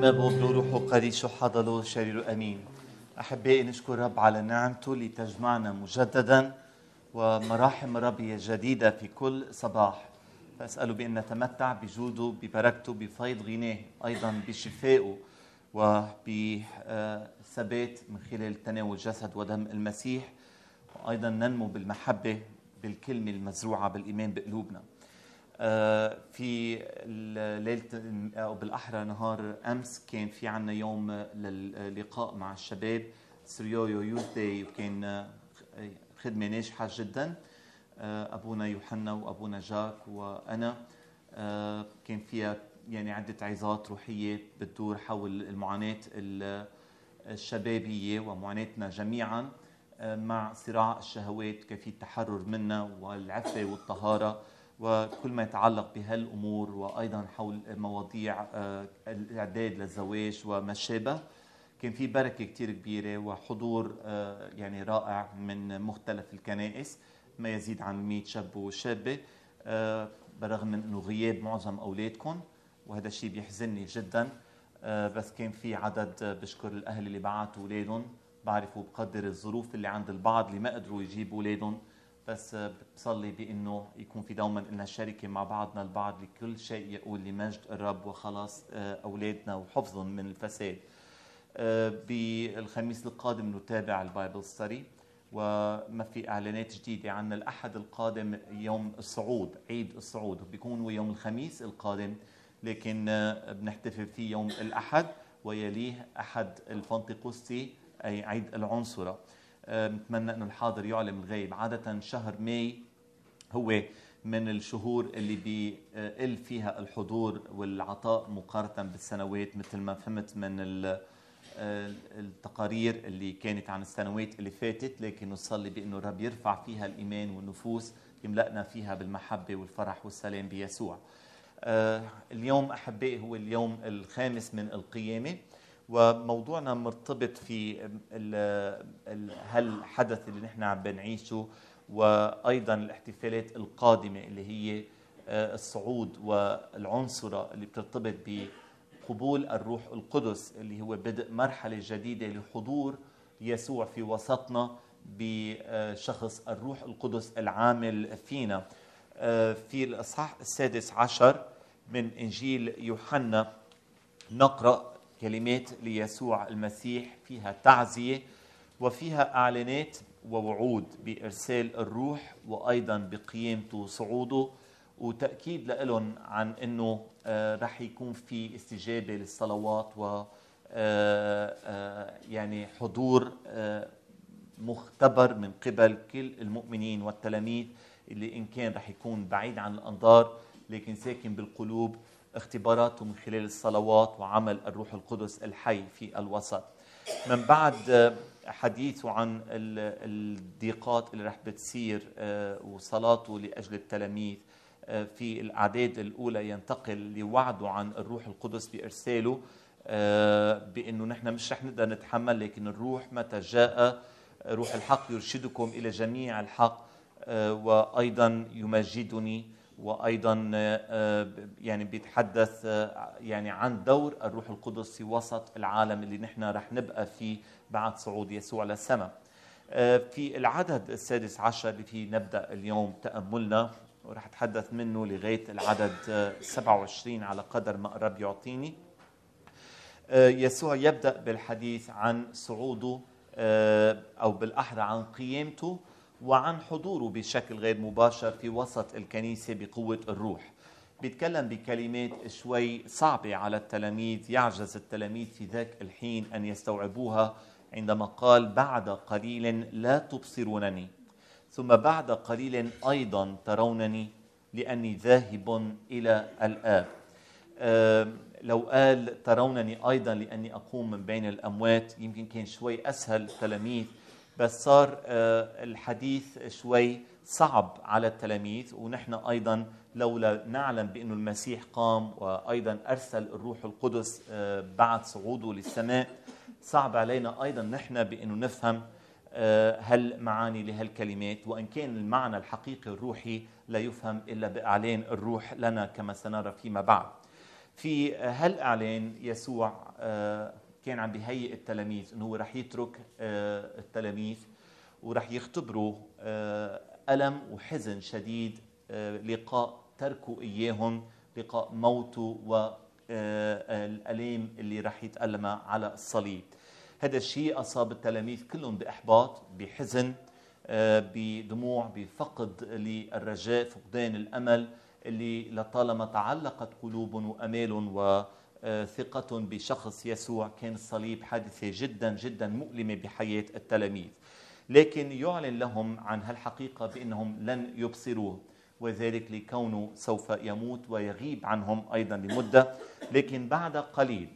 لما بوبلو روحو قريشو حضلو شريرو امين احبائي نشكر رب على نعمته اللي تجمعنا مجددا ومراحم ربي جديده في كل صباح فاساله بان نتمتع بجوده ببركته بفيض غناه ايضا بشفائه وبثبات من خلال تناول جسد ودم المسيح وايضا ننمو بالمحبه بالكلمه المزروعه بالايمان بقلوبنا آه، في ليله او بالاحرى نهار امس كان في عنا يوم للقاء مع الشباب سريويو يوث داي وكان خدمه ناجحه جدا آه، ابونا يوحنا وابونا جاك وانا آه، كان فيها يعني عده عظات روحيه بتدور حول المعاناه الشبابيه ومعاناتنا جميعا مع صراع الشهوات كيفيه التحرر منها والعفه والطهاره وكل ما يتعلق بهالامور وايضا حول مواضيع آه، الاعداد للزواج وما شابه كان في بركه كثير كبيره وحضور آه، يعني رائع من مختلف الكنائس ما يزيد عن 100 شاب وشابه آه، برغم من انه غياب معظم اولادكم وهذا الشيء بيحزنني جدا بس كان في عدد بشكر الاهل اللي بعتوا اولادهم بعرف وبقدر الظروف اللي عند البعض اللي ما قدروا يجيبوا اولادهم بس بصلي بانه يكون في دوما لنا شركه مع بعضنا البعض لكل شيء يقول لمجد الرب وخلاص آه، اولادنا وحفظهم من الفساد. آه، بالخميس القادم نتابع البايبل ستري وما في اعلانات جديده عن الاحد القادم يوم الصعود عيد الصعود بيكون يوم الخميس القادم لكن آه، بنحتفل فيه يوم الاحد ويليه احد الفنطقوسي اي عيد العنصره. آه، نتمنى انه الحاضر يعلم الغيب عاده شهر ماي هو من الشهور اللي بيقل فيها الحضور والعطاء مقارنه بالسنوات مثل ما فهمت من آه، التقارير اللي كانت عن السنوات اللي فاتت لكن نصلي بانه الرب يرفع فيها الايمان والنفوس يملأنا فيها بالمحبه والفرح والسلام بيسوع. آه، اليوم احبائي هو اليوم الخامس من القيامه وموضوعنا مرتبط في هالحدث اللي نحن عم بنعيشه وايضا الاحتفالات القادمه اللي هي آه، الصعود والعنصره اللي بترتبط بقبول الروح القدس اللي هو بدء مرحله جديده لحضور يسوع في وسطنا بشخص آه، الروح القدس العامل فينا آه، في الاصحاح السادس عشر من انجيل يوحنا نقرا كلمات ليسوع المسيح فيها تعزيه وفيها اعلانات ووعود بارسال الروح وايضا بقيامته وصعوده وتاكيد لهم عن انه آه، رح يكون في استجابه للصلوات و آه، آه، يعني حضور مختبر من قبل كل المؤمنين والتلاميذ اللي ان كان رح يكون بعيد عن الانظار لكن ساكن بالقلوب اختباراته من خلال الصلوات وعمل الروح القدس الحي في الوسط من بعد آه، حديثه عن الضيقات اللي رح بتصير آه، وصلاته لأجل التلاميذ آه، في الأعداد الأولى ينتقل لوعده عن الروح القدس بإرساله بأنه نحن مش رح نقدر نتحمل لكن الروح متى جاء روح الحق يرشدكم إلى جميع الحق وأيضا يمجدني وايضا آه، آه، يعني بيتحدث آه، يعني عن دور الروح القدس في وسط العالم اللي نحن رح نبقى فيه بعد صعود يسوع للسماء. في العدد السادس عشر اللي فيه نبدا اليوم تاملنا ورح اتحدث منه لغايه العدد 27 على قدر ما الرب يعطيني. يسوع يبدا بالحديث عن صعوده او بالاحرى عن قيامته وعن حضوره بشكل غير مباشر في وسط الكنيسة بقوة الروح بيتكلم بكلمات شوي صعبة على التلاميذ يعجز التلاميذ في ذاك الحين أن يستوعبوها عندما قال بعد قليل لا تبصرونني ثم بعد قليل أيضا ترونني لأني ذاهب إلى الآب لو قال ترونني أيضا لأني أقوم من بين الأموات يمكن كان شوي أسهل التلاميذ بس صار آه، الحديث شوي صعب على التلاميذ ونحن ايضا لولا نعلم بانه المسيح قام وايضا ارسل الروح القدس آه، بعد صعوده للسماء صعب علينا ايضا نحن بانه نفهم هالمعاني آه، لهالكلمات وان كان المعنى الحقيقي الروحي لا يفهم الا باعلان الروح لنا كما سنرى فيما بعد في هالاعلان يسوع كان عم بيهيئ التلاميذ انه هو رح يترك آه، التلاميذ ورح يختبروا آه، ألم وحزن شديد آه، لقاء تركوا إياهم لقاء موته والألام اللي رح يتألمها على الصليب هذا الشيء أصاب التلاميذ كلهم بإحباط بحزن بدموع بفقد للرجاء فقدان الأمل اللي لطالما تعلقت قلوبهم وأمالهم و ثقة بشخص يسوع كان الصليب حادثة جدا جدا مؤلمة بحياة التلاميذ لكن يعلن لهم عن هالحقيقة بأنهم لن يبصروه وذلك لكونه سوف يموت ويغيب عنهم أيضا لمدة لكن بعد قليل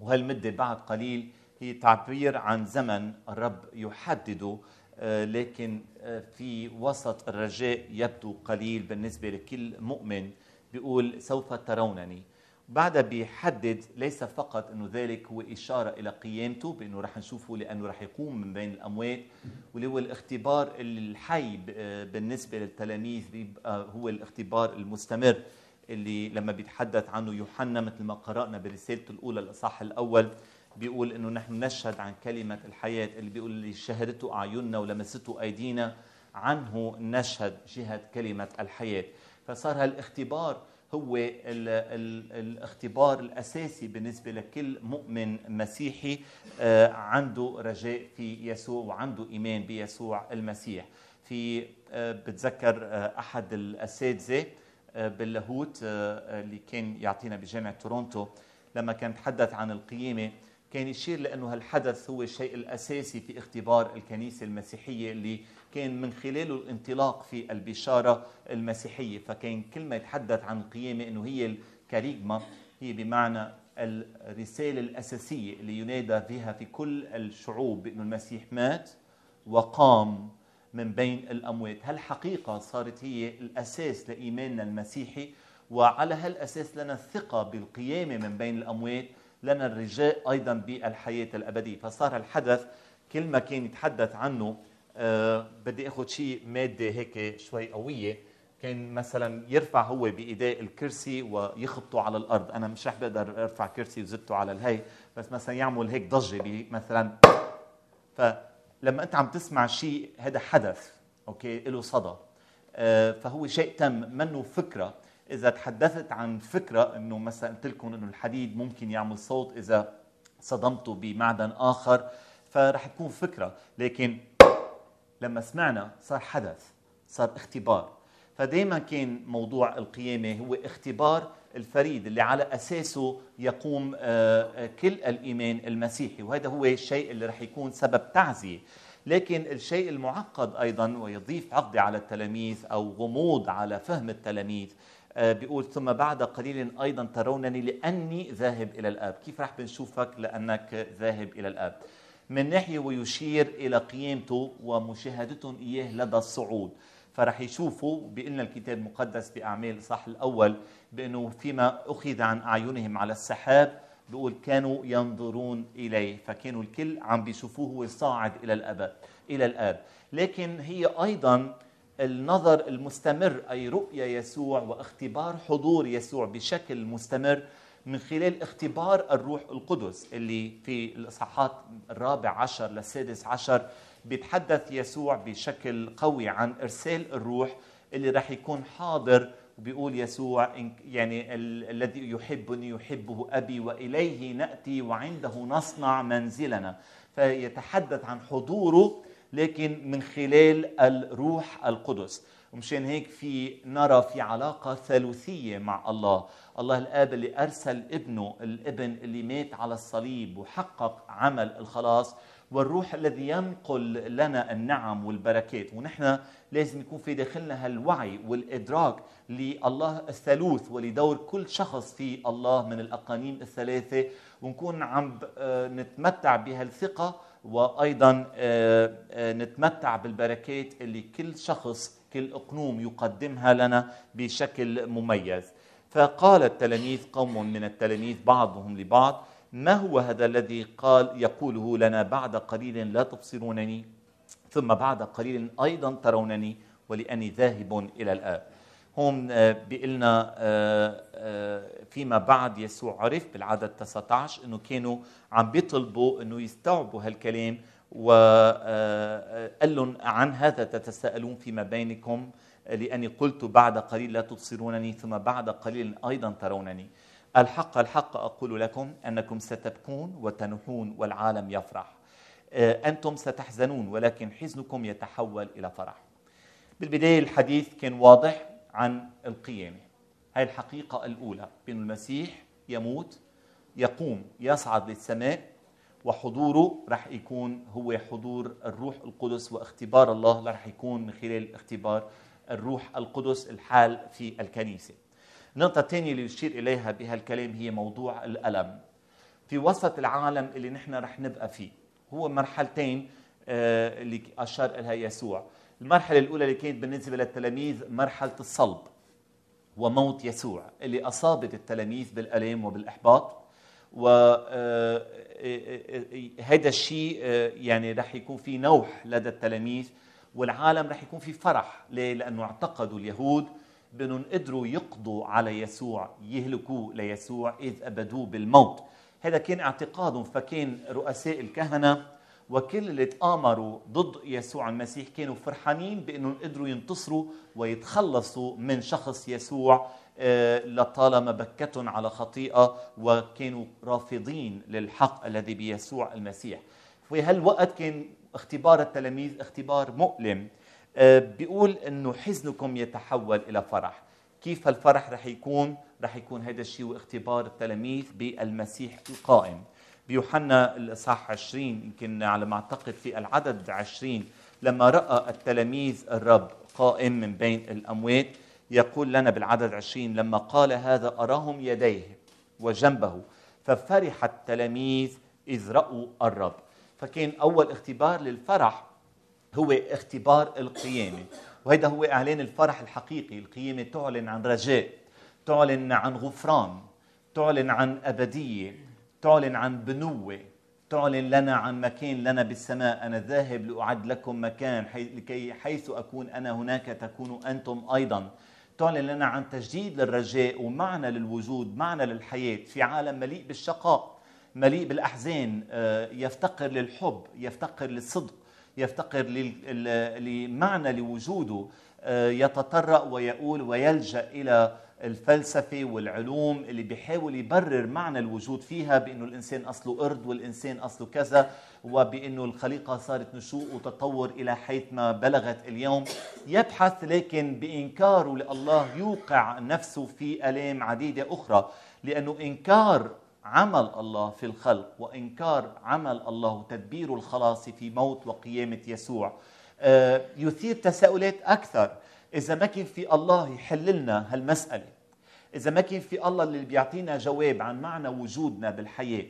وهالمدة بعد قليل هي تعبير عن زمن الرب يحدده آه، لكن آه، في وسط الرجاء يبدو قليل بالنسبة لكل مؤمن بيقول سوف ترونني بعدها بيحدد ليس فقط انه ذلك هو اشاره الى قيامته بانه رح نشوفه لانه رح يقوم من بين الاموات واللي هو الاختبار الحي آه، بالنسبه للتلاميذ هو الاختبار المستمر اللي لما بيتحدث عنه يوحنا مثل ما قرانا برسالته الاولى الاصحاح الاول بيقول انه نحن نشهد عن كلمه الحياه اللي بيقول اللي شهدته اعيننا ولمسته ايدينا عنه نشهد جهه كلمه الحياه فصار هالاختبار هو الـ الـ الاختبار الاساسي بالنسبه لكل مؤمن مسيحي آه، عنده رجاء في يسوع وعنده ايمان بيسوع المسيح في آه، بتذكر آه، احد الاساتذه باللاهوت اللي كان يعطينا بجامعه تورونتو لما كان تحدث عن القيامه كان يشير لانه هالحدث هو الشيء الاساسي في اختبار الكنيسه المسيحيه اللي كان من خلاله الانطلاق في البشارة المسيحية فكان كل ما يتحدث عن القيامة أنه هي الكاريغما هي بمعنى الرسالة الأساسية اللي ينادى بها في كل الشعوب بأنه المسيح مات وقام من بين الأموات هالحقيقة صارت هي الأساس لإيماننا المسيحي وعلى هالأساس لنا الثقة بالقيامة من بين الأموات لنا الرجاء أيضا بالحياة الأبدية فصار الحدث كل ما كان يتحدث عنه آه، بدي اخذ شيء ماده هيك شوي قويه كان مثلا يرفع هو بايديه الكرسي ويخبطه على الارض انا مش رح بقدر ارفع كرسي وزته على الهي بس مثلا يعمل هيك ضجه مثلا فلما انت عم تسمع شيء هذا حدث اوكي له صدى آه، فهو شيء تم منه فكره اذا تحدثت عن فكره انه مثلا قلت لكم انه الحديد ممكن يعمل صوت اذا صدمته بمعدن اخر فرح تكون فكره لكن لما سمعنا صار حدث صار اختبار فدائما كان موضوع القيامة هو اختبار الفريد اللي على أساسه يقوم آه، كل الإيمان المسيحي وهذا هو الشيء اللي رح يكون سبب تعزية لكن الشيء المعقد أيضا ويضيف عقدة على التلاميذ أو غموض على فهم التلاميذ آه، بيقول ثم بعد قليل أيضا ترونني لأني ذاهب إلى الآب كيف رح بنشوفك لأنك ذاهب إلى الآب من ناحية ويشير إلى قيمته ومشاهدتهم إياه لدى الصعود فرح يشوفوا بأن الكتاب المقدس بأعمال الصح الأول بأنه فيما أخذ عن أعينهم على السحاب بيقول كانوا ينظرون إليه فكانوا الكل عم بيشوفوه هو صاعد إلى الأب إلى الآب لكن هي أيضا النظر المستمر أي رؤية يسوع واختبار حضور يسوع بشكل مستمر من خلال اختبار الروح القدس اللي في الإصحاحات الرابع عشر للسادس عشر بيتحدث يسوع بشكل قوي عن إرسال الروح اللي راح يكون حاضر وبيقول يسوع يعني الذي يحبني يحبه أبي وإليه نأتي وعنده نصنع منزلنا فيتحدث عن حضوره لكن من خلال الروح القدس ومشان هيك في نرى في علاقة ثالوثية مع الله الله الآب اللي أرسل ابنه الابن اللي مات على الصليب وحقق عمل الخلاص والروح الذي ينقل لنا النعم والبركات ونحن لازم يكون في داخلنا هالوعي والإدراك لله الثالوث ولدور كل شخص في الله من الأقانيم الثلاثة ونكون عم آه، نتمتع بهالثقة وأيضا آه، آه، نتمتع بالبركات اللي كل شخص كل أقنوم يقدمها لنا بشكل مميز فقال التلاميذ قوم من التلاميذ بعضهم لبعض ما هو هذا الذي قال يقوله لنا بعد قليل لا تبصرونني ثم بعد قليل أيضا ترونني ولأني ذاهب إلى الآب هم آه، بيقلنا آه، آه، فيما بعد يسوع عرف بالعدد 19 انه كانوا عم بيطلبوا انه يستوعبوا هالكلام وقال لهم عن هذا تتساءلون فيما بينكم لأني قلت بعد قليل لا تبصرونني ثم بعد قليل أيضا ترونني الحق الحق أقول لكم أنكم ستبكون وتنحون والعالم يفرح آه، أنتم ستحزنون ولكن حزنكم يتحول إلى فرح بالبداية الحديث كان واضح عن القيامة هاي الحقيقة الأولى بأن المسيح يموت يقوم يصعد للسماء وحضوره رح يكون هو حضور الروح القدس واختبار الله رح يكون من خلال اختبار الروح القدس الحال في الكنيسة النقطة الثانية اللي يشير إليها بهالكلام هي موضوع الألم في وسط العالم اللي نحن رح نبقى فيه هو مرحلتين آه، اللي أشار إلها يسوع المرحلة الأولى اللي كانت بالنسبة للتلاميذ مرحلة الصلب وموت يسوع اللي أصابت التلاميذ بالألام وبالإحباط و آه، آه، هذا الشيء يعني رح يكون في نوح لدى التلاميذ والعالم رح يكون في فرح ليه؟ لأنه اعتقدوا اليهود بأنهم قدروا يقضوا على يسوع يهلكوا ليسوع إذ أبدوه بالموت هذا كان اعتقادهم فكان رؤساء الكهنة وكل اللي تآمروا ضد يسوع المسيح كانوا فرحانين بأنهم قدروا ينتصروا ويتخلصوا من شخص يسوع آه، لطالما بكتهم على خطيئة وكانوا رافضين للحق الذي بيسوع المسيح في هالوقت كان اختبار التلاميذ اختبار مؤلم آه، بيقول انه حزنكم يتحول الى فرح كيف الفرح رح يكون رح يكون هذا الشيء واختبار التلاميذ بالمسيح القائم بيوحنا الاصحاح 20 يمكن على ما اعتقد في العدد 20 لما راى التلاميذ الرب قائم من بين الاموات يقول لنا بالعدد 20 لما قال هذا اراهم يديه وجنبه ففرح التلاميذ اذ راوا الرب فكان أول اختبار للفرح هو اختبار القيامة وهذا هو إعلان الفرح الحقيقي القيامة تعلن عن رجاء تعلن عن غفران تعلن عن أبدية تعلن عن بنوة تعلن لنا عن مكان لنا بالسماء أنا ذاهب لأعد لكم مكان حيث لكي حيث أكون أنا هناك تكونوا أنتم أيضا تعلن لنا عن تجديد للرجاء ومعنى للوجود معنى للحياة في عالم مليء بالشقاء مليء بالأحزان آه، يفتقر للحب يفتقر للصدق يفتقر لمعنى لوجوده آه، يتطرق ويقول ويلجأ إلى الفلسفة والعلوم اللي بيحاول يبرر معنى الوجود فيها بأنه الإنسان أصله أرض والإنسان أصله كذا وبأنه الخليقة صارت نشوء وتطور إلى حيث ما بلغت اليوم يبحث لكن بإنكاره لله يوقع نفسه في آلام عديدة أخرى لأنه إنكار عمل الله في الخلق وانكار عمل الله وتدبير الخلاص في موت وقيامه يسوع آه، يثير تساؤلات اكثر اذا ما كان في الله يحل لنا هالمساله اذا ما كان في الله اللي بيعطينا جواب عن معنى وجودنا بالحياه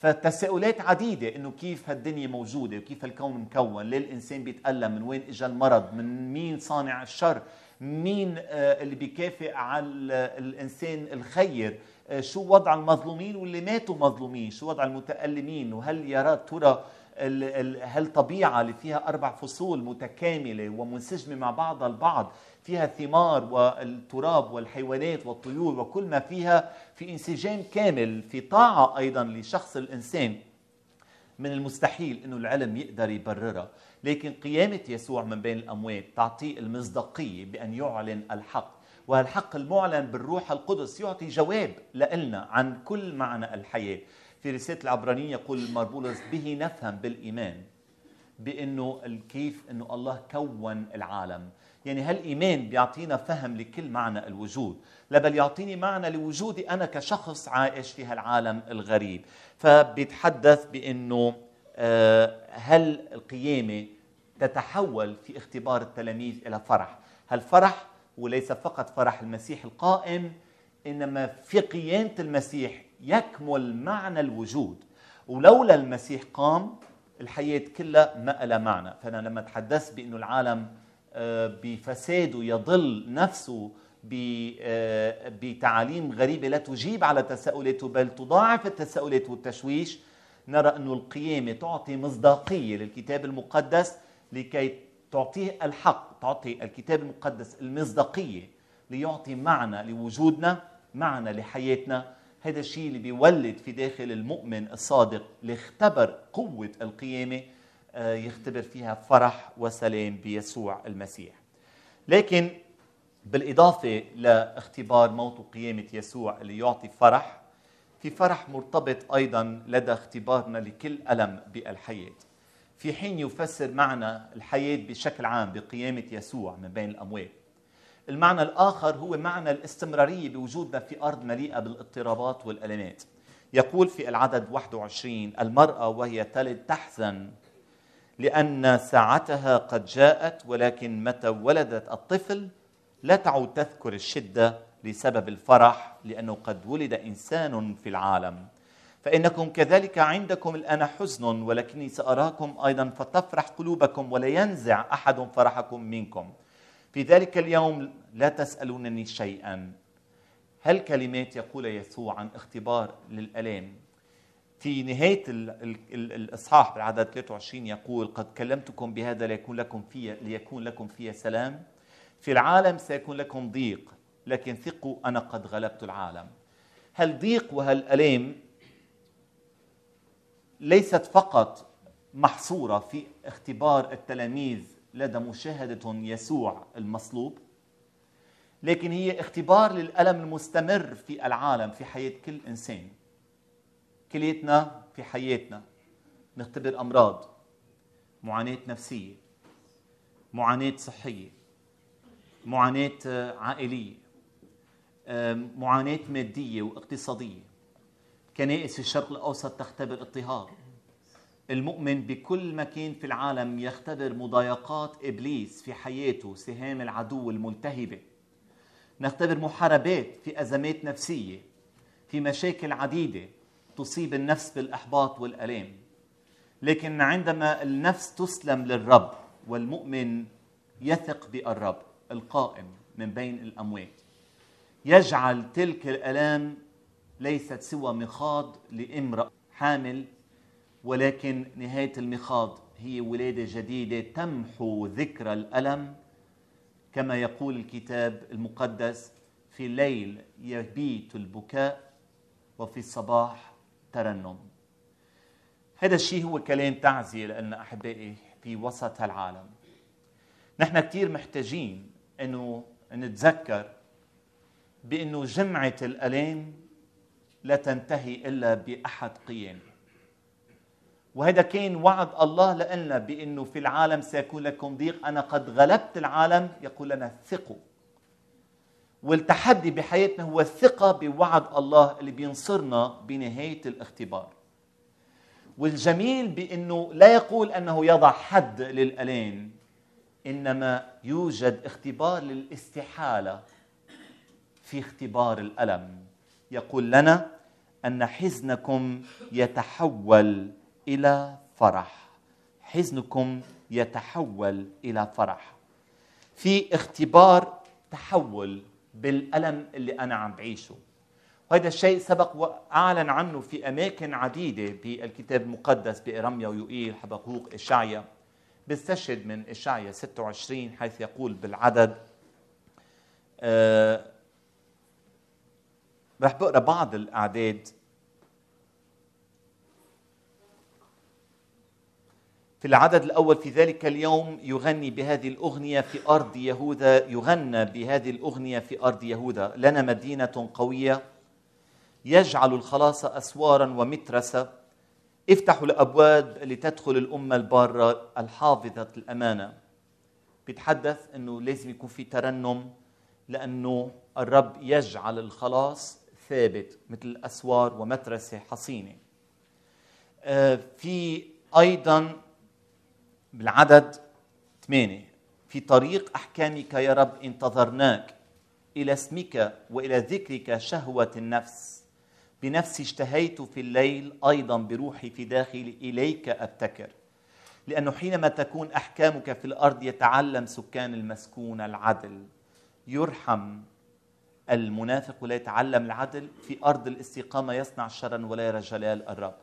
فالتساؤلات عديدة إنه كيف هالدنيا موجودة وكيف الكون مكون ليه الإنسان بيتألم من وين إجا المرض من مين صانع الشر مين آه، اللي بيكافئ على الإنسان الخير آه، شو وضع المظلومين واللي ماتوا مظلومين شو وضع المتألمين وهل يرى ترى هالطبيعة اللي فيها أربع فصول متكاملة ومنسجمة مع بعضها البعض فيها الثمار والتراب والحيوانات والطيور وكل ما فيها في انسجام كامل في طاعة أيضا لشخص الإنسان من المستحيل انه العلم يقدر يبررها لكن قيامة يسوع من بين الأموات تعطيه المصداقية بأن يعلن الحق وهالحق المعلن بالروح القدس يعطي جواب لنا عن كل معنى الحياة في رسالة العبرانيين يقول المربولس به نفهم بالإيمان بأنه كيف أنه الله كون العالم يعني هالإيمان بيعطينا فهم لكل معنى الوجود لبل يعطيني معنى لوجودي أنا كشخص عايش في هالعالم الغريب فبيتحدث بأنه آه، هل القيامة تتحول في اختبار التلاميذ إلى فرح هل فرح وليس فقط فرح المسيح القائم إنما في قيامة المسيح يكمل معنى الوجود ولولا المسيح قام الحياة كلها ما لها معنى فأنا لما تحدثت بأنه العالم آه، بفساده يضل نفسه آه، بتعاليم غريبة لا تجيب على تساؤلاته بل تضاعف التساؤلات والتشويش نرى أن القيامة تعطي مصداقية للكتاب المقدس لكي تعطيه الحق تعطي الكتاب المقدس المصداقية ليعطي معنى لوجودنا معنى لحياتنا هذا الشيء اللي بيولد في داخل المؤمن الصادق اللي اختبر قوة القيامة آه، يختبر فيها فرح وسلام بيسوع المسيح لكن بالإضافة لاختبار موت وقيامة يسوع اللي يعطي فرح في فرح مرتبط أيضا لدى اختبارنا لكل ألم بالحياة في حين يفسر معنا الحياة بشكل عام بقيامة يسوع من بين الأموات المعنى الآخر هو معنى الاستمرارية بوجودنا في أرض مليئة بالاضطرابات والألمات يقول في العدد 21 المرأة وهي تلد تحزن لأن ساعتها قد جاءت ولكن متى ولدت الطفل لا تعود تذكر الشدة لسبب الفرح لأنه قد ولد إنسان في العالم فإنكم كذلك عندكم الآن حزن ولكني سأراكم أيضا فتفرح قلوبكم ولا ينزع أحد فرحكم منكم في ذلك اليوم لا تسألونني شيئا هل كلمات يقول يسوع عن اختبار للألام في نهاية الإصحاح بالعدد 23 يقول قد كلمتكم بهذا ليكون لكم في ليكون لكم في سلام في العالم سيكون لكم ضيق لكن ثقوا أنا قد غلبت العالم هل ضيق وهل ألام ليست فقط محصورة في اختبار التلاميذ لدى مشاهدة يسوع المصلوب لكن هي اختبار للألم المستمر في العالم في حياة كل إنسان كليتنا في حياتنا نختبر أمراض معاناة نفسية معاناة صحية معاناة عائلية معاناة مادية واقتصادية كنائس الشرق الأوسط تختبر اضطهاد المؤمن بكل مكان في العالم يختبر مضايقات ابليس في حياته سهام العدو الملتهبه نختبر محاربات في ازمات نفسيه في مشاكل عديده تصيب النفس بالاحباط والالام لكن عندما النفس تسلم للرب والمؤمن يثق بالرب القائم من بين الاموات يجعل تلك الالام ليست سوى مخاض لامراه حامل ولكن نهاية المخاض هي ولادة جديدة تمحو ذكرى الألم كما يقول الكتاب المقدس في الليل يبيت البكاء وفي الصباح ترنم هذا الشيء هو كلام تعزية لنا أحبائي في وسط العالم نحن كثير محتاجين أنه نتذكر بأنه جمعة الألام لا تنتهي إلا بأحد قيامه وهذا كان وعد الله لنا بانه في العالم سيكون لكم ضيق انا قد غلبت العالم يقول لنا ثقوا والتحدي بحياتنا هو الثقه بوعد الله اللي بينصرنا بنهايه الاختبار والجميل بانه لا يقول انه يضع حد للالام انما يوجد اختبار للاستحاله في اختبار الالم يقول لنا ان حزنكم يتحول إلى فرح حزنكم يتحول إلى فرح في اختبار تحول بالألم اللي أنا عم بعيشه وهذا الشيء سبق وأعلن عنه في أماكن عديدة بالكتاب المقدس بإرميا ويوئيل حبقوق إشعيا بستشهد من إشعيا 26 حيث يقول بالعدد آه رح بقرا بعض الأعداد في العدد الأول في ذلك اليوم يغني بهذه الأغنية في أرض يهوذا يغنى بهذه الأغنية في أرض يهوذا لنا مدينة قوية يجعل الخلاص أسوارا ومترسة افتحوا الأبواب لتدخل الأمة البارة الحافظة الأمانة بيتحدث أنه لازم يكون في ترنم لأنه الرب يجعل الخلاص ثابت مثل الأسوار ومترسة حصينة آه، في أيضا بالعدد 8 في طريق احكامك يا رب انتظرناك الى اسمك والى ذكرك شهوه النفس بنفسي اشتهيت في الليل ايضا بروحي في داخلي اليك ابتكر لانه حينما تكون احكامك في الارض يتعلم سكان المسكون العدل يرحم المنافق ولا يتعلم العدل في ارض الاستقامه يصنع شرا ولا يرى جلال الرب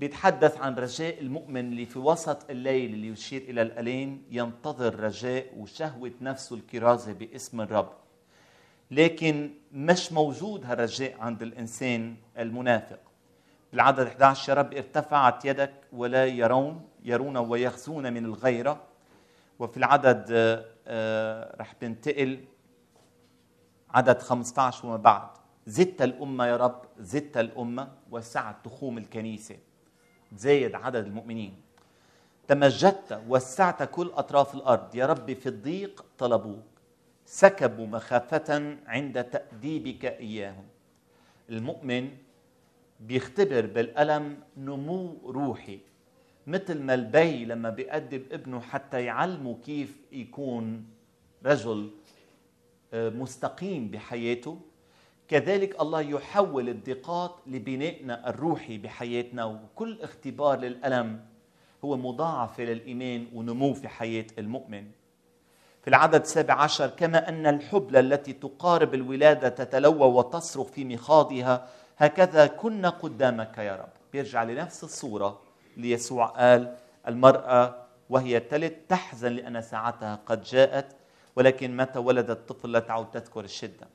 بيتحدث عن رجاء المؤمن اللي في وسط الليل اللي يشير إلى الألين ينتظر رجاء وشهوة نفسه الكرازة باسم الرب لكن مش موجود هالرجاء عند الإنسان المنافق بالعدد 11 يا رب ارتفعت يدك ولا يرون يرون ويخزون من الغيرة وفي العدد آه، آه، رح بنتقل عدد 15 وما بعد زدت الأمة يا رب زدت الأمة وسعت تخوم الكنيسة تزايد عدد المؤمنين تمجدت وسعت كل أطراف الأرض يا ربي في الضيق طلبوك سكبوا مخافة عند تأديبك إياهم المؤمن بيختبر بالألم نمو روحي مثل ما البي لما بيأدب ابنه حتى يعلمه كيف يكون رجل آه، مستقيم بحياته كذلك الله يحول الضيقات لبنائنا الروحي بحياتنا وكل اختبار للألم هو مضاعفة للإيمان ونمو في حياة المؤمن في العدد السابع عشر كما أن الحبلى التي تقارب الولادة تتلوى وتصرخ في مخاضها هكذا كنا قدامك يا رب بيرجع لنفس الصورة ليسوع قال المرأة وهي تلد تحزن لأن ساعتها قد جاءت ولكن متى ولدت الطفل لا تعود تذكر الشده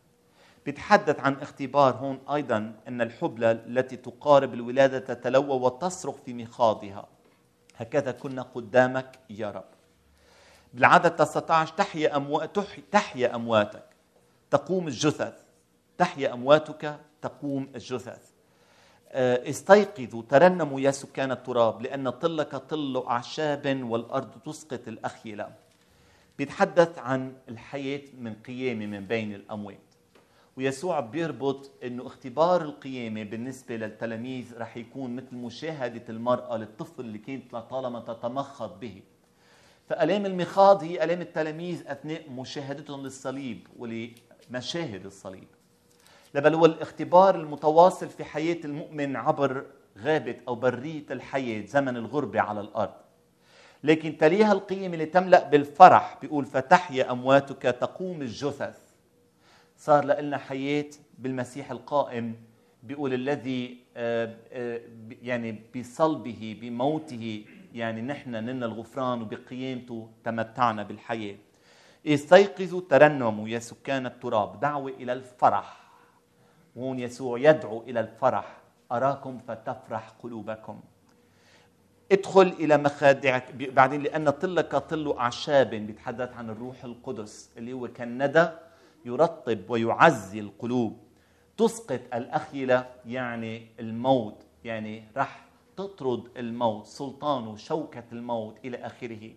بيتحدث عن اختبار هون ايضا ان الحبلى التي تقارب الولاده تتلوى وتصرخ في مخاضها هكذا كنا قدامك يا رب بالعدد 19 تحيا اموات تحيا امواتك تقوم الجثث تحيا امواتك تقوم الجثث آه، استيقظوا ترنموا يا سكان التراب لأن طلك طل أعشاب والأرض تسقط الأخيلة بيتحدث عن الحياة من قيامة من بين الأموات ويسوع بيربط انه اختبار القيامه بالنسبه للتلاميذ رح يكون مثل مشاهده المراه للطفل اللي كانت طالما تتمخض به فالام المخاض هي الام التلاميذ اثناء مشاهدتهم للصليب ولمشاهد الصليب بل هو الاختبار المتواصل في حياه المؤمن عبر غابه او بريه الحياه زمن الغربه على الارض لكن تليها القيمة اللي تملا بالفرح بيقول فتحيا امواتك تقوم الجثث صار لنا حياة بالمسيح القائم بيقول الذي آه، آه، يعني بصلبه بموته يعني نحن نلنا الغفران وبقيامته تمتعنا بالحياة استيقظوا ترنموا يا سكان التراب دعوة إلى الفرح وهون يسوع يدعو إلى الفرح أراكم فتفرح قلوبكم ادخل إلى مخادعك بعدين لأن طلك طل أعشاب بيتحدث عن الروح القدس اللي هو كالندى يرطب ويعزي القلوب تسقط الأخيلة يعني الموت يعني رح تطرد الموت سلطانه شوكة الموت إلى آخره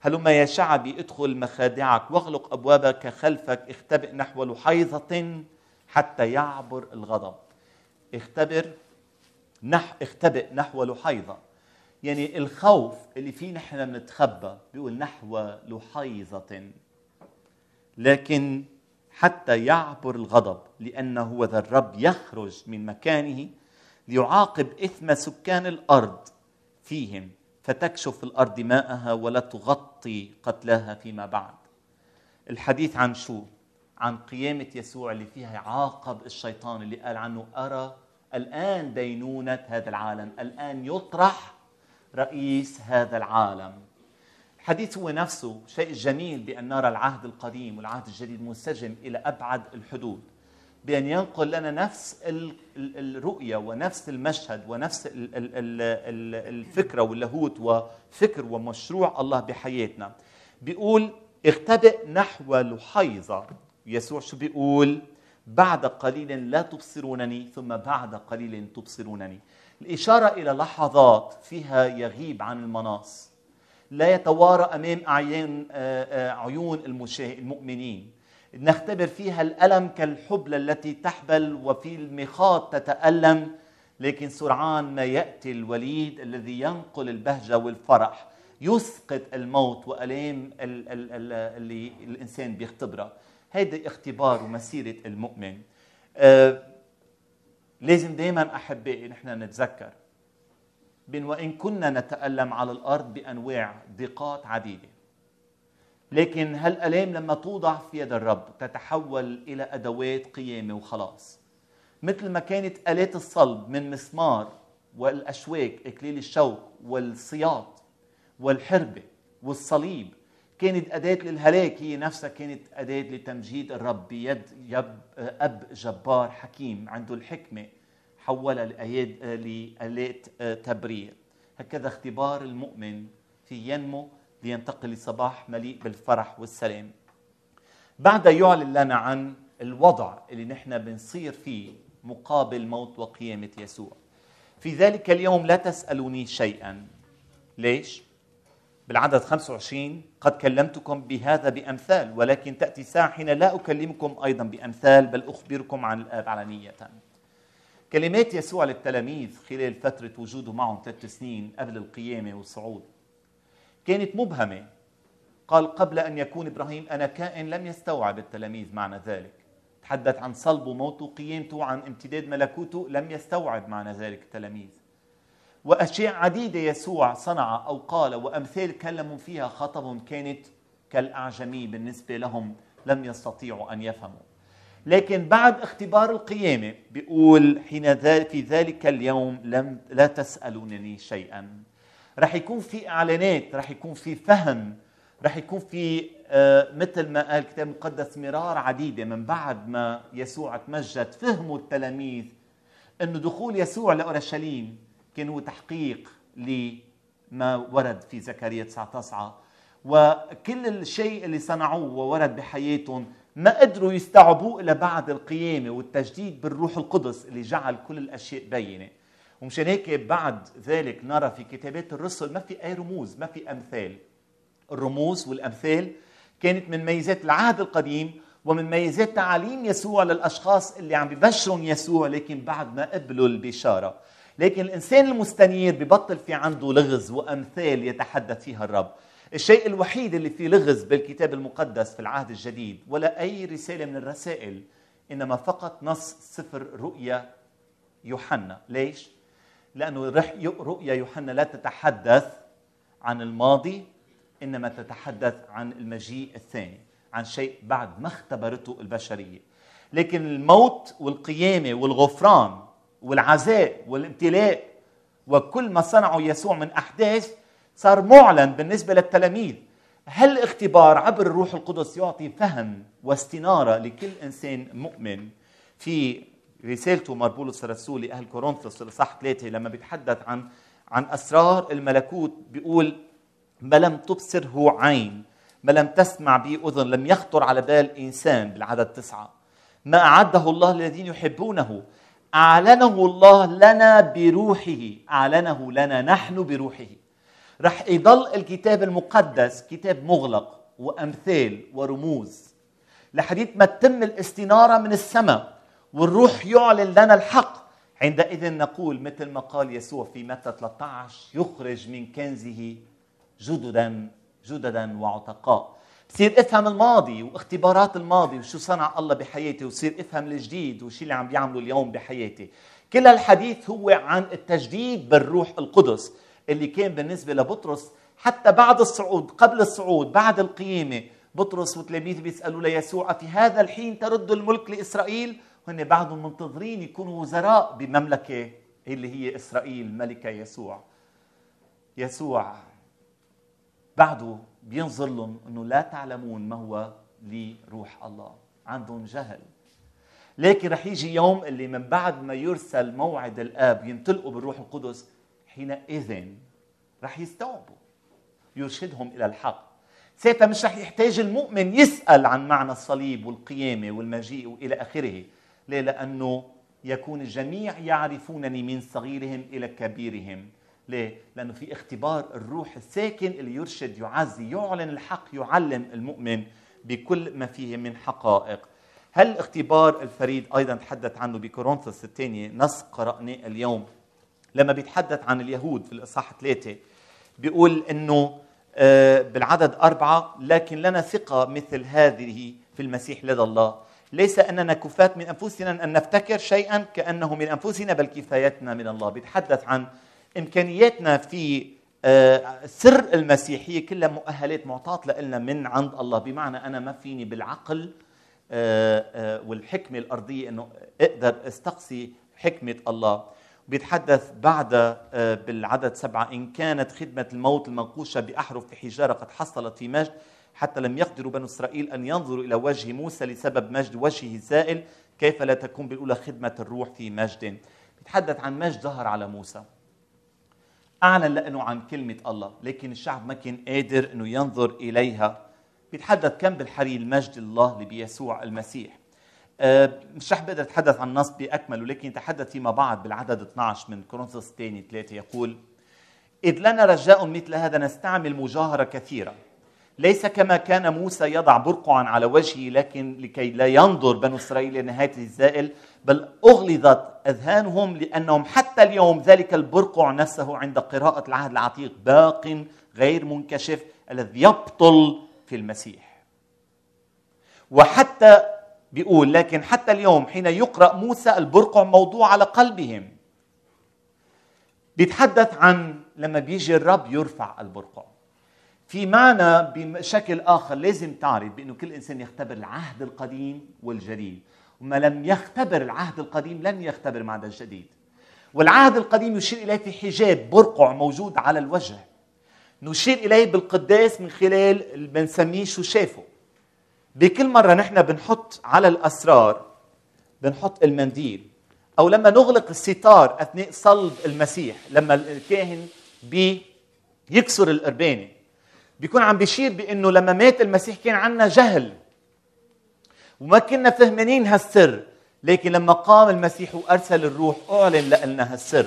هلما يا شعبي ادخل مخادعك واغلق أبوابك خلفك اختبئ نحو لحيظة حتى يعبر الغضب اختبر نح اختبئ نحو لحيظة يعني الخوف اللي فيه نحن بنتخبى بيقول نحو لحيظة لكن حتى يعبر الغضب لأنه هو ذا الرب يخرج من مكانه ليعاقب إثم سكان الأرض فيهم فتكشف الأرض ماءها ولا تغطي قتلاها فيما بعد الحديث عن شو؟ عن قيامة يسوع اللي فيها عاقب الشيطان اللي قال عنه أرى الآن دينونة هذا العالم الآن يطرح رئيس هذا العالم الحديث هو نفسه شيء جميل بأن نرى العهد القديم والعهد الجديد منسجم إلى أبعد الحدود بأن ينقل لنا نفس الرؤية ونفس المشهد ونفس الفكرة واللاهوت وفكر ومشروع الله بحياتنا بيقول اختبئ نحو لحيظة يسوع شو بيقول بعد قليل لا تبصرونني ثم بعد قليل تبصرونني الإشارة إلى لحظات فيها يغيب عن المناص لا يتوارى امام اعين آه، آه، عيون المؤمنين نختبر فيها الالم كالحبلى التي تحبل وفي المخاط تتالم لكن سرعان ما ياتي الوليد الذي ينقل البهجه والفرح يسقط الموت والام اللي الانسان بيختبرها هيدي اختبار ومسيره المؤمن آه، لازم دائما احبائي نحن نتذكر بين وإن كنا نتألم على الأرض بأنواع ضيقات عديدة لكن هالألام لما توضع في يد الرب تتحول إلى أدوات قيامة وخلاص مثل ما كانت آلات الصلب من مسمار والأشواك إكليل الشوك والسياط والحربة والصليب كانت أداة للهلاك هي نفسها كانت أداة لتمجيد الرب بيد يب أب جبار حكيم عنده الحكمة حول الأيد لآلات تبرير هكذا اختبار المؤمن في ينمو لينتقل لصباح مليء بالفرح والسلام بعد يعلن لنا عن الوضع اللي نحن بنصير فيه مقابل موت وقيامة يسوع في ذلك اليوم لا تسألوني شيئا ليش؟ بالعدد 25 قد كلمتكم بهذا بأمثال ولكن تأتي ساعة حين لا أكلمكم أيضا بأمثال بل أخبركم عن الآب علانية كلمات يسوع للتلاميذ خلال فترة وجوده معهم ثلاث سنين قبل القيامة والصعود كانت مبهمة قال قبل أن يكون إبراهيم أنا كائن لم يستوعب التلاميذ معنى ذلك تحدث عن صلبه موته قيامته عن امتداد ملكوته لم يستوعب معنى ذلك التلاميذ وأشياء عديدة يسوع صنع أو قال وأمثال كلموا فيها خطبهم كانت كالأعجمي بالنسبة لهم لم يستطيعوا أن يفهموا لكن بعد اختبار القيامة بيقول حين في ذلك اليوم لم لا تسألونني شيئا رح يكون في إعلانات رح يكون في فهم رح يكون في آه، مثل ما قال الكتاب المقدس مرار عديدة من بعد ما يسوع تمجد فهموا التلاميذ أنه دخول يسوع لأورشليم كان هو تحقيق لما ورد في زكريا 9 9 وكل الشيء اللي صنعوه وورد بحياتهم ما قدروا يستوعبوه إلى بعد القيامة والتجديد بالروح القدس اللي جعل كل الأشياء بينة ومشان هيك بعد ذلك نرى في كتابات الرسل ما في أي رموز ما في أمثال الرموز والأمثال كانت من ميزات العهد القديم ومن ميزات تعاليم يسوع للأشخاص اللي عم ببشرهم يسوع لكن بعد ما قبلوا البشارة لكن الإنسان المستنير ببطل في عنده لغز وأمثال يتحدث فيها الرب الشيء الوحيد اللي فيه لغز بالكتاب المقدس في العهد الجديد ولا أي رسالة من الرسائل إنما فقط نص سفر رؤيا يوحنا ليش؟ لأنه رؤيا يوحنا لا تتحدث عن الماضي إنما تتحدث عن المجيء الثاني عن شيء بعد ما اختبرته البشرية لكن الموت والقيامة والغفران والعزاء والابتلاء وكل ما صنعه يسوع من أحداث صار معلن بالنسبة للتلاميذ هل اختبار عبر الروح القدس يعطي فهم واستنارة لكل إنسان مؤمن في رسالته مربولس الرسول لأهل كورنثوس الإصحاح ثلاثة لما بيتحدث عن عن أسرار الملكوت بيقول ما لم تبصره عين ما لم تسمع به أذن لم يخطر على بال إنسان بالعدد تسعة ما أعده الله للذين يحبونه أعلنه الله لنا بروحه أعلنه لنا نحن بروحه رح يضل الكتاب المقدس كتاب مغلق وأمثال ورموز لحديث ما تتم الاستنارة من السماء والروح يعلن لنا الحق عندئذ نقول مثل ما قال يسوع في متى 13 يخرج من كنزه جددا جددا وعتقاء بصير افهم الماضي واختبارات الماضي وشو صنع الله بحياتي وصير افهم الجديد وشي اللي عم بيعمله اليوم بحياتي كل الحديث هو عن التجديد بالروح القدس اللي كان بالنسبة لبطرس حتى بعد الصعود قبل الصعود بعد القيامة بطرس وتلاميذه بيسألوا ليسوع في هذا الحين ترد الملك لإسرائيل هن بعدهم منتظرين يكونوا وزراء بمملكة اللي هي إسرائيل ملكة يسوع يسوع بعده بينظر لهم أنه لا تعلمون ما هو لروح الله عندهم جهل لكن رح يجي يوم اللي من بعد ما يرسل موعد الآب ينطلقوا بالروح القدس حينئذ رح يستوعبوا يرشدهم إلى الحق ساعتها مش رح يحتاج المؤمن يسأل عن معنى الصليب والقيامة والمجيء وإلى آخره ليه؟ لأنه يكون الجميع يعرفونني من صغيرهم إلى كبيرهم ليه؟ لأنه في اختبار الروح الساكن اللي يرشد يعزي يعلن الحق يعلم المؤمن بكل ما فيه من حقائق هل اختبار الفريد أيضا تحدث عنه بكورنثوس الثانية نص قرأناه اليوم لما بيتحدث عن اليهود في الاصحاح ثلاثه بيقول انه آه، بالعدد اربعه لكن لنا ثقه مثل هذه في المسيح لدى الله ليس اننا كفات من انفسنا ان نفتكر شيئا كانه من انفسنا بل كفايتنا من الله بيتحدث عن امكانياتنا في آه، سر المسيحيه كلها مؤهلات معطاه لنا من عند الله بمعنى انا ما فيني بالعقل آه، والحكمه الارضيه انه اقدر استقصي حكمه الله بيتحدث بعد آه، بالعدد سبعة إن كانت خدمة الموت المنقوشة بأحرف في حجارة قد حصلت في مجد حتى لم يقدروا بنو إسرائيل أن ينظروا إلى وجه موسى لسبب مجد وجهه زائل كيف لا تكون بالأولى خدمة الروح في مجد بيتحدث عن مجد ظهر على موسى أعلن لأنه عن كلمة الله لكن الشعب ما كان قادر أنه ينظر إليها بيتحدث كم بالحري المجد الله ليسوع المسيح آه، مش رح بقدر اتحدث عن النص باكمله لكن يتحدث فيما بعد بالعدد 12 من كورنثوس الثاني 3 يقول إذ لنا رجاء مثل هذا نستعمل مجاهرة كثيرة ليس كما كان موسى يضع برقعا على وجهه لكن لكي لا ينظر بنو إسرائيل لنهاية الزائل بل أغلظت أذهانهم لأنهم حتى اليوم ذلك البرقع نفسه عند قراءة العهد العتيق باق غير منكشف الذي يبطل في المسيح وحتى بيقول لكن حتى اليوم حين يقرأ موسى البرقع موضوع على قلبهم بيتحدث عن لما بيجي الرب يرفع البرقع في معنى بشكل آخر لازم تعرف بأنه كل إنسان يختبر العهد القديم والجديد وما لم يختبر العهد القديم لن يختبر معنى الجديد والعهد القديم يشير إليه في حجاب برقع موجود على الوجه نشير إليه بالقداس من خلال بنسميه شو شافه بكل مرة نحن بنحط على الأسرار بنحط المنديل أو لما نغلق الستار أثناء صلب المسيح لما الكاهن بيكسر يكسر القربانة بيكون عم بيشير بأنه لما مات المسيح كان عنا جهل وما كنا فهمانين هالسر لكن لما قام المسيح وأرسل الروح أعلن لنا هالسر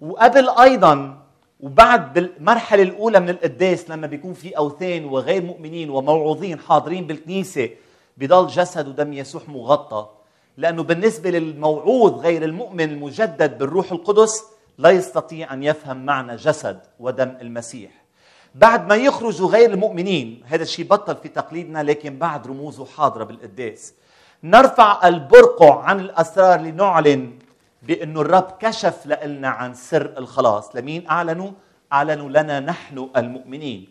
وقبل أيضا وبعد بالمرحله الاولى من القداس لما بيكون في اوثان وغير مؤمنين وموعوظين حاضرين بالكنيسه بضل جسد ودم يسوع مغطى لانه بالنسبه للموعوظ غير المؤمن المجدد بالروح القدس لا يستطيع ان يفهم معنى جسد ودم المسيح بعد ما يخرجوا غير المؤمنين هذا الشيء بطل في تقليدنا لكن بعد رموزه حاضره بالقداس نرفع البرقع عن الاسرار لنعلن بانه الرب كشف لنا عن سر الخلاص لمين اعلنوا اعلنوا لنا نحن المؤمنين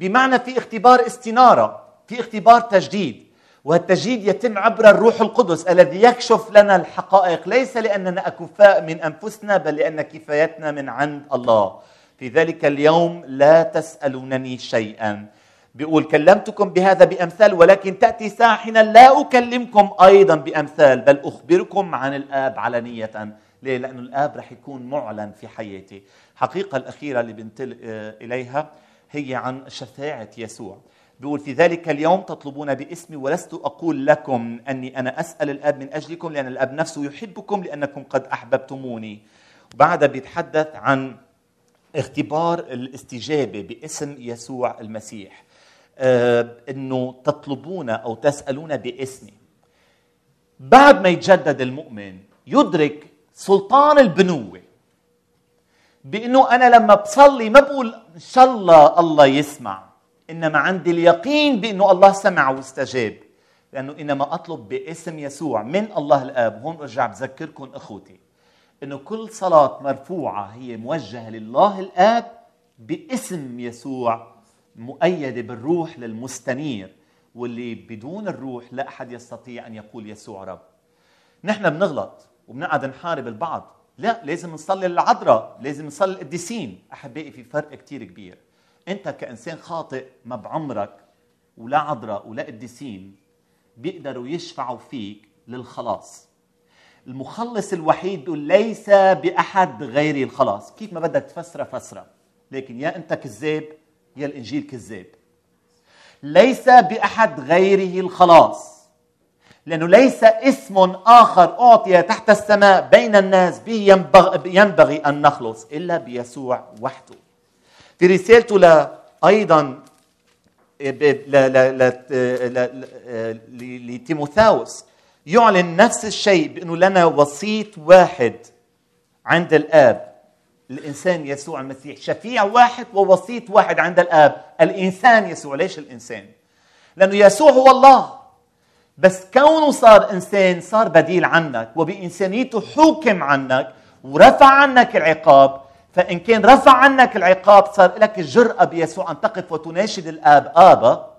بمعنى في اختبار استناره في اختبار تجديد والتجديد يتم عبر الروح القدس الذي يكشف لنا الحقائق ليس لاننا اكفاء من انفسنا بل لان كفايتنا من عند الله في ذلك اليوم لا تسالونني شيئا بيقول كلمتكم بهذا بأمثال ولكن تأتي ساعة حين لا أكلمكم أيضا بأمثال بل أخبركم عن الآب علنية ليه؟ لأنه الآب رح يكون معلن في حياتي الحقيقة الأخيرة اللي بنتل آه، إليها هي عن شفاعة يسوع بيقول في ذلك اليوم تطلبون باسمي ولست أقول لكم أني أنا أسأل الآب من أجلكم لأن الآب نفسه يحبكم لأنكم قد أحببتموني وبعدها بيتحدث عن اختبار الاستجابة باسم يسوع المسيح آه، انه تطلبون او تسالون باسمي بعد ما يتجدد المؤمن يدرك سلطان البنوه بانه انا لما بصلي ما بقول ان شاء الله الله يسمع انما عندي اليقين بانه الله سمع واستجاب لانه انما اطلب باسم يسوع من الله الاب هون ارجع بذكركم اخوتي انه كل صلاه مرفوعه هي موجهه لله الاب باسم يسوع مؤيدة بالروح للمستنير واللي بدون الروح لا أحد يستطيع أن يقول يسوع رب نحن بنغلط وبنقعد نحارب البعض لا لازم نصلي للعذراء لازم نصلي للقديسين أحبائي في فرق كتير كبير أنت كإنسان خاطئ ما بعمرك ولا عذراء ولا قديسين بيقدروا يشفعوا فيك للخلاص المخلص الوحيد بيقول ليس بأحد غيري الخلاص كيف ما بدك تفسره فسره لكن يا أنت كذاب هي الانجيل كذاب ليس باحد غيره الخلاص لانه ليس اسم اخر اعطي تحت السماء بين الناس به ينبغي ان نخلص الا بيسوع وحده في رسالته ل ايضا لتيموثاوس يعلن نفس الشيء بانه لنا وسيط واحد عند الاب الإنسان يسوع المسيح شفيع واحد ووسيط واحد عند الآب الإنسان يسوع ليش الإنسان لأنه يسوع هو الله بس كونه صار إنسان صار بديل عنك وبإنسانيته حوكم عنك ورفع عنك العقاب فإن كان رفع عنك العقاب صار لك الجرأة بيسوع أن تقف وتناشد الآب آبا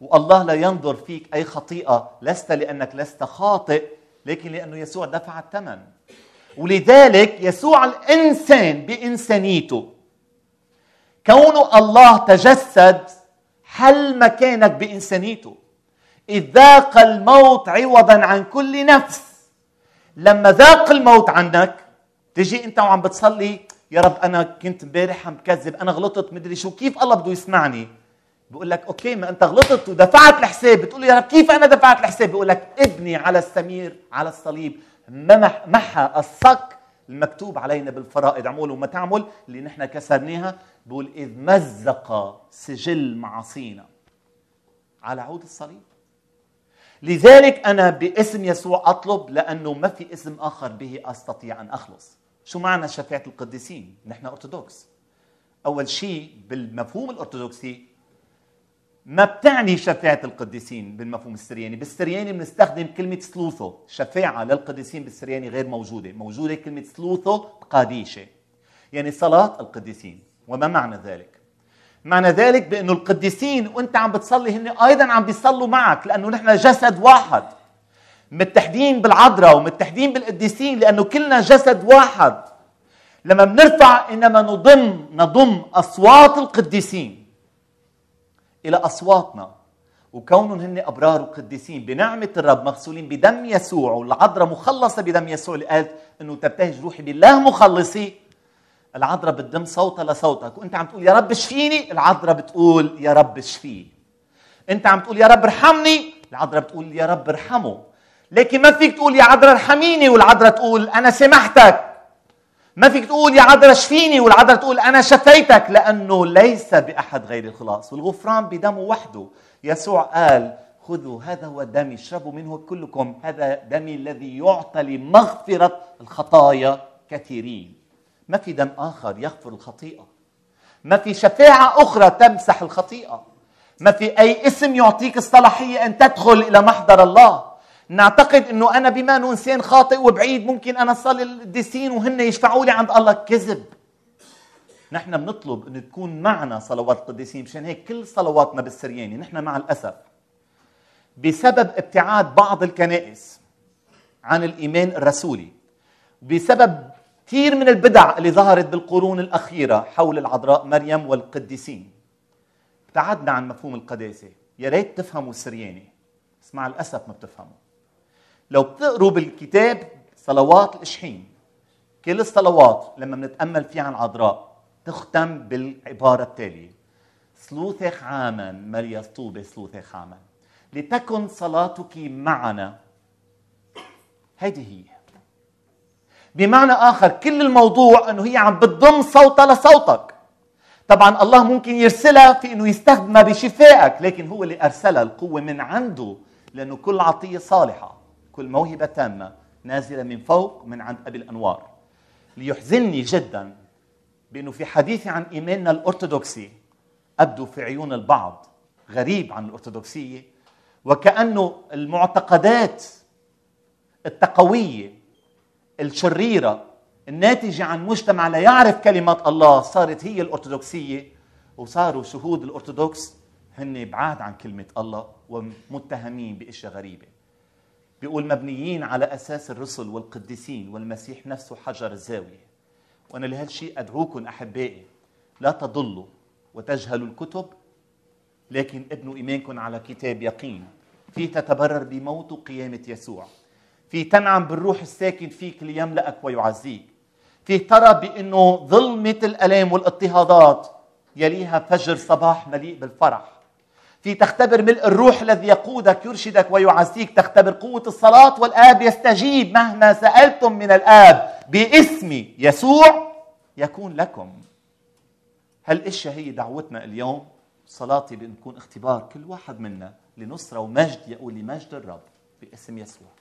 والله لا ينظر فيك أي خطيئة لست لأنك لست خاطئ لكن لأنه يسوع دفع الثمن ولذلك يسوع الانسان بانسانيته كونه الله تجسد حل مكانك بانسانيته اذ ذاق الموت عوضا عن كل نفس لما ذاق الموت عنك تجي انت وعم بتصلي يا رب انا كنت امبارح عم بكذب انا غلطت مدري شو كيف الله بده يسمعني بقول لك اوكي ما انت غلطت ودفعت الحساب بتقول له يا رب كيف انا دفعت الحساب بقول لك ابني على السمير على الصليب محى الصك المكتوب علينا بالفرائض عمول وما تعمل اللي نحن كسرناها بقول إذ مزق سجل معاصينا على عود الصليب لذلك أنا باسم يسوع أطلب لأنه ما في اسم آخر به أستطيع أن أخلص شو معنى شفاعة القديسين؟ نحن أرثوذكس أول شيء بالمفهوم الأرثوذكسي ما بتعني شفاعة القديسين بالمفهوم السرياني بالسرياني بنستخدم كلمة سلوثو شفاعة للقديسين بالسرياني غير موجودة موجودة كلمة سلوثو قديشة يعني صلاة القديسين وما معنى ذلك معنى ذلك بأنه القديسين وانت عم بتصلي هن ايضا عم بيصلوا معك لانه نحن جسد واحد متحدين بالعذراء ومتحدين بالقديسين لانه كلنا جسد واحد لما بنرفع انما نضم نضم اصوات القديسين إلى أصواتنا وكونهم هن أبرار وقديسين بنعمة الرب مغسولين بدم يسوع والعذراء مخلصة بدم يسوع اللي قالت أنه تبتهج روحي بالله مخلصي العذراء بتدم صوتها لصوتك وانت عم تقول يا رب اشفيني العذراء بتقول يا رب اشفيه انت عم تقول يا رب ارحمني العذراء بتقول يا رب ارحمه لكن ما فيك تقول يا عذراء ارحميني والعذراء تقول انا سامحتك ما فيك تقول يا عذراء اشفيني والعذراء تقول انا شفيتك لانه ليس باحد غير الخلاص والغفران بدمه وحده يسوع قال خذوا هذا هو دمي اشربوا منه كلكم هذا دمي الذي يعطى لمغفرة الخطايا كثيرين ما في دم آخر يغفر الخطيئة ما في شفاعة أخرى تمسح الخطيئة ما في أي اسم يعطيك الصلاحية أن تدخل إلى محضر الله نعتقد انه انا بما انه انسان خاطئ وبعيد ممكن انا اصلي القديسين وهن يشفعوا لي عند الله كذب نحن بنطلب انه تكون معنا صلوات القديسين مشان هيك كل صلواتنا بالسرياني نحن مع الاسف بسبب ابتعاد بعض الكنائس عن الايمان الرسولي بسبب كثير من البدع اللي ظهرت بالقرون الاخيره حول العذراء مريم والقديسين ابتعدنا عن مفهوم القداسه يا ريت تفهموا السرياني بس مع الاسف ما بتفهموا لو بتقروا بالكتاب صلوات الاشحين كل الصلوات لما بنتامل فيها عن عذراء تختم بالعباره التاليه سلوثخ عاما مريا طوبى سلوثخ عاما لتكن صلاتك معنا هذه هي بمعنى اخر كل الموضوع انه هي عم بتضم صوتها لصوتك طبعا الله ممكن يرسلها في انه يستخدمها بشفائك لكن هو اللي ارسلها القوه من عنده لانه كل عطيه صالحه كل موهبة تامة نازلة من فوق من عند أبي الأنوار ليحزنني جدا بأنه في حديثي عن إيماننا الأرثوذكسي أبدو في عيون البعض غريب عن الأرثوذكسية وكأنه المعتقدات التقوية الشريرة الناتجة عن مجتمع لا يعرف كلمة الله صارت هي الأرثوذكسية وصاروا شهود الأرثوذكس هن بعاد عن كلمة الله ومتهمين بأشياء غريبة بيقول مبنيين على أساس الرسل والقديسين والمسيح نفسه حجر الزاوية وأنا لهالشيء أدعوكم أحبائي لا تضلوا وتجهلوا الكتب لكن ابنوا إيمانكم على كتاب يقين في تتبرر بموت وقيامة يسوع في تنعم بالروح الساكن فيك ليملأك ويعزيك في ترى بأنه ظلمة الألام والاضطهادات يليها فجر صباح مليء بالفرح في تختبر ملء الروح الذي يقودك يرشدك ويعزيك تختبر قوة الصلاة والآب يستجيب مهما سألتم من الآب باسم يسوع يكون لكم هل إيش هي دعوتنا اليوم صلاتي بأن تكون اختبار كل واحد منا لنصرة ومجد يقول لمجد الرب باسم يسوع